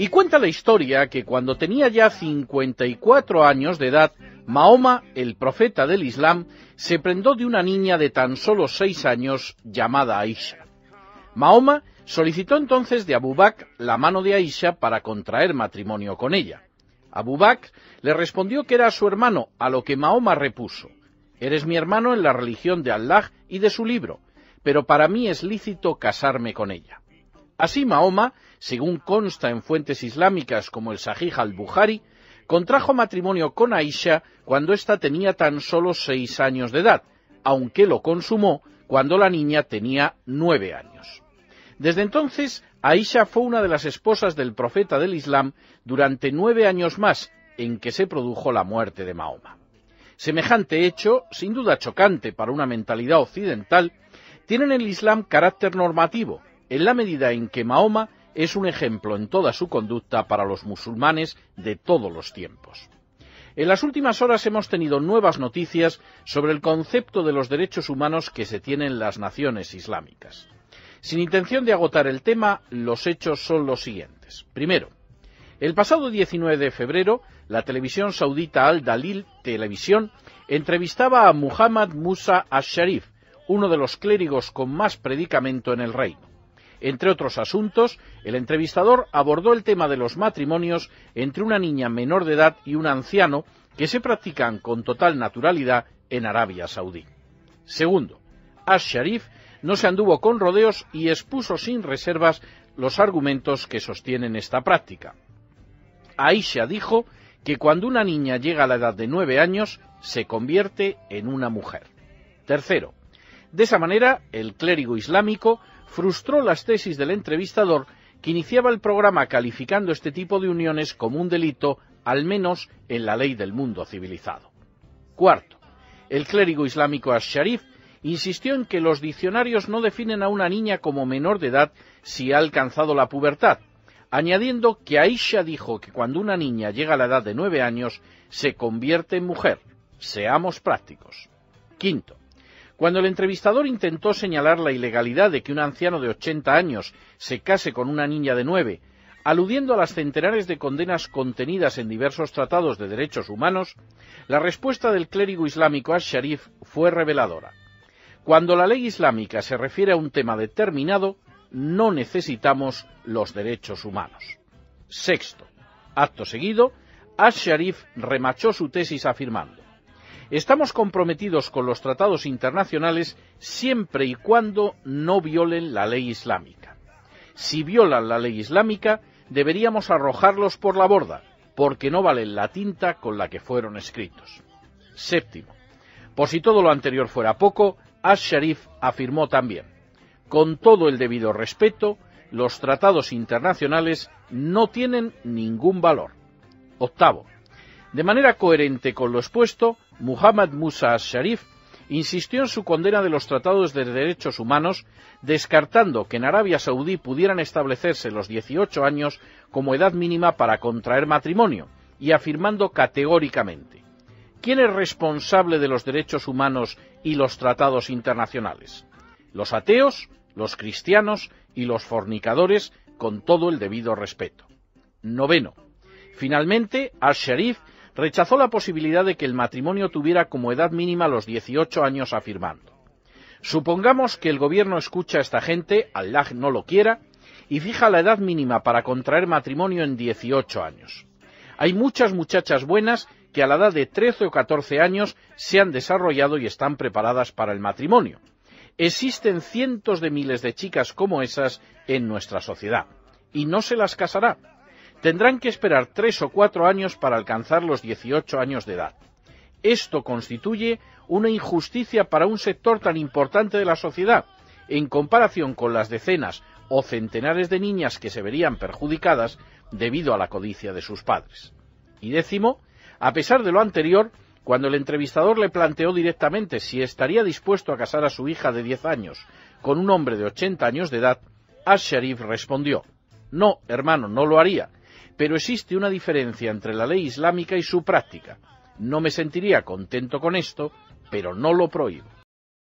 Y cuenta la historia que cuando tenía ya 54 años de edad, Mahoma, el profeta del Islam, se prendó de una niña de tan solo 6 años llamada Aisha. Mahoma solicitó entonces de Abu la mano de Aisha para contraer matrimonio con ella. Abu le respondió que era su hermano, a lo que Mahoma repuso, Eres mi hermano en la religión de Allah y de su libro, pero para mí es lícito casarme con ella. Así Mahoma, según consta en fuentes islámicas como el Sahih al-Bukhari, contrajo matrimonio con Aisha cuando ésta tenía tan solo seis años de edad, aunque lo consumó cuando la niña tenía nueve años. Desde entonces, Aisha fue una de las esposas del profeta del Islam durante nueve años más, en que se produjo la muerte de Mahoma. Semejante hecho, sin duda chocante para una mentalidad occidental, tiene en el Islam carácter normativo, en la medida en que Mahoma es un ejemplo en toda su conducta para los musulmanes de todos los tiempos. En las últimas horas hemos tenido nuevas noticias sobre el concepto de los derechos humanos que se tienen las naciones islámicas. Sin intención de agotar el tema, los hechos son los siguientes. Primero, el pasado 19 de febrero, la televisión saudita Al Dalil Televisión entrevistaba a Muhammad Musa al sharif uno de los clérigos con más predicamento en el reino. Entre otros asuntos, el entrevistador abordó el tema de los matrimonios entre una niña menor de edad y un anciano que se practican con total naturalidad en Arabia Saudí. Segundo, Ash-Sharif no se anduvo con rodeos y expuso sin reservas los argumentos que sostienen esta práctica. Aisha dijo que cuando una niña llega a la edad de nueve años, se convierte en una mujer. Tercero, de esa manera, el clérigo islámico frustró las tesis del entrevistador que iniciaba el programa calificando este tipo de uniones como un delito, al menos en la ley del mundo civilizado. Cuarto, el clérigo islámico Ash-Sharif insistió en que los diccionarios no definen a una niña como menor de edad si ha alcanzado la pubertad, añadiendo que Aisha dijo que cuando una niña llega a la edad de nueve años se convierte en mujer. Seamos prácticos. Quinto, cuando el entrevistador intentó señalar la ilegalidad de que un anciano de 80 años se case con una niña de 9, aludiendo a las centenares de condenas contenidas en diversos tratados de derechos humanos, la respuesta del clérigo islámico ash sharif fue reveladora. Cuando la ley islámica se refiere a un tema determinado, no necesitamos los derechos humanos. Sexto, acto seguido, ash sharif remachó su tesis afirmando Estamos comprometidos con los tratados internacionales siempre y cuando no violen la ley islámica. Si violan la ley islámica, deberíamos arrojarlos por la borda, porque no valen la tinta con la que fueron escritos. Séptimo. Por si todo lo anterior fuera poco, Ash-Sharif afirmó también, con todo el debido respeto, los tratados internacionales no tienen ningún valor. Octavo. De manera coherente con lo expuesto, Muhammad Musa al Sharif, insistió en su condena de los tratados de derechos humanos, descartando que en Arabia Saudí pudieran establecerse los 18 años como edad mínima para contraer matrimonio, y afirmando categóricamente, ¿quién es responsable de los derechos humanos y los tratados internacionales? Los ateos, los cristianos y los fornicadores, con todo el debido respeto. Noveno. Finalmente, al-Sharif rechazó la posibilidad de que el matrimonio tuviera como edad mínima los 18 años afirmando. Supongamos que el gobierno escucha a esta gente, al lag no lo quiera, y fija la edad mínima para contraer matrimonio en 18 años. Hay muchas muchachas buenas que a la edad de 13 o 14 años se han desarrollado y están preparadas para el matrimonio. Existen cientos de miles de chicas como esas en nuestra sociedad. Y no se las casará tendrán que esperar tres o cuatro años para alcanzar los 18 años de edad. Esto constituye una injusticia para un sector tan importante de la sociedad, en comparación con las decenas o centenares de niñas que se verían perjudicadas debido a la codicia de sus padres. Y décimo, a pesar de lo anterior, cuando el entrevistador le planteó directamente si estaría dispuesto a casar a su hija de 10 años con un hombre de 80 años de edad, Asherif respondió, no, hermano, no lo haría, pero existe una diferencia entre la ley islámica y su práctica. No me sentiría contento con esto, pero no lo prohíbo.